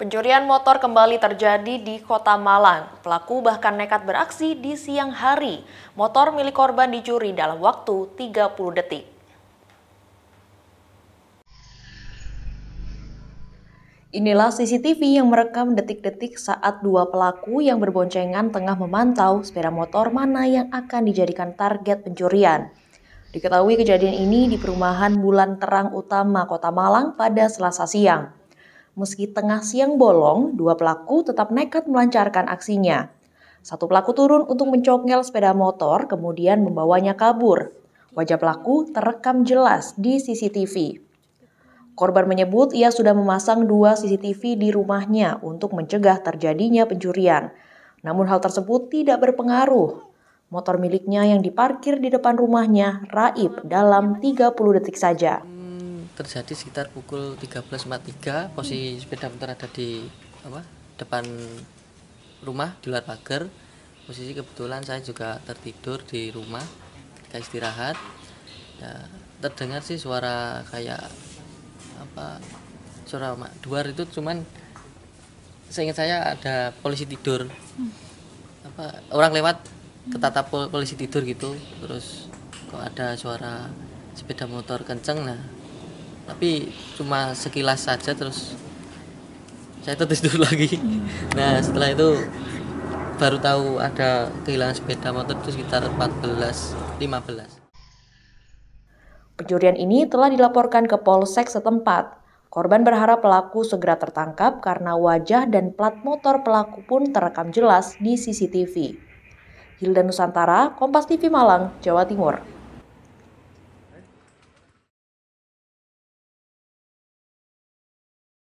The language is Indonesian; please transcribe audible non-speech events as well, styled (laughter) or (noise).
Pencurian motor kembali terjadi di Kota Malang. Pelaku bahkan nekat beraksi di siang hari. Motor milik korban dicuri dalam waktu 30 detik. Inilah CCTV yang merekam detik-detik saat dua pelaku yang berboncengan tengah memantau sepeda motor mana yang akan dijadikan target pencurian. Diketahui kejadian ini di perumahan Bulan Terang Utama Kota Malang pada Selasa siang. Meski tengah siang bolong, dua pelaku tetap nekat melancarkan aksinya. Satu pelaku turun untuk mencongkel sepeda motor, kemudian membawanya kabur. Wajah pelaku terekam jelas di CCTV. Korban menyebut ia sudah memasang dua CCTV di rumahnya untuk mencegah terjadinya pencurian. Namun hal tersebut tidak berpengaruh Motor miliknya yang diparkir di depan rumahnya raib dalam 30 detik saja terjadi sekitar pukul 13.43 posisi hmm. sepeda motor ada di apa depan rumah di luar pagar posisi kebetulan saya juga tertidur di rumah ketika istirahat ya, terdengar sih suara kayak apa suara mak duar itu cuman seingat saya ada polisi tidur hmm. apa orang lewat hmm. ketatap polisi tidur gitu terus kok ada suara sepeda motor kenceng nah tapi cuma sekilas saja terus saya tetes (laughs) dulu lagi nah setelah itu baru tahu ada kehilangan sepeda motor itu sekitar 14 15 Pencurian ini telah dilaporkan ke polsek setempat. Korban berharap pelaku segera tertangkap karena wajah dan plat motor pelaku pun terekam jelas di CCTV. Hilda Nusantara, Kompas TV Malang, Jawa Timur.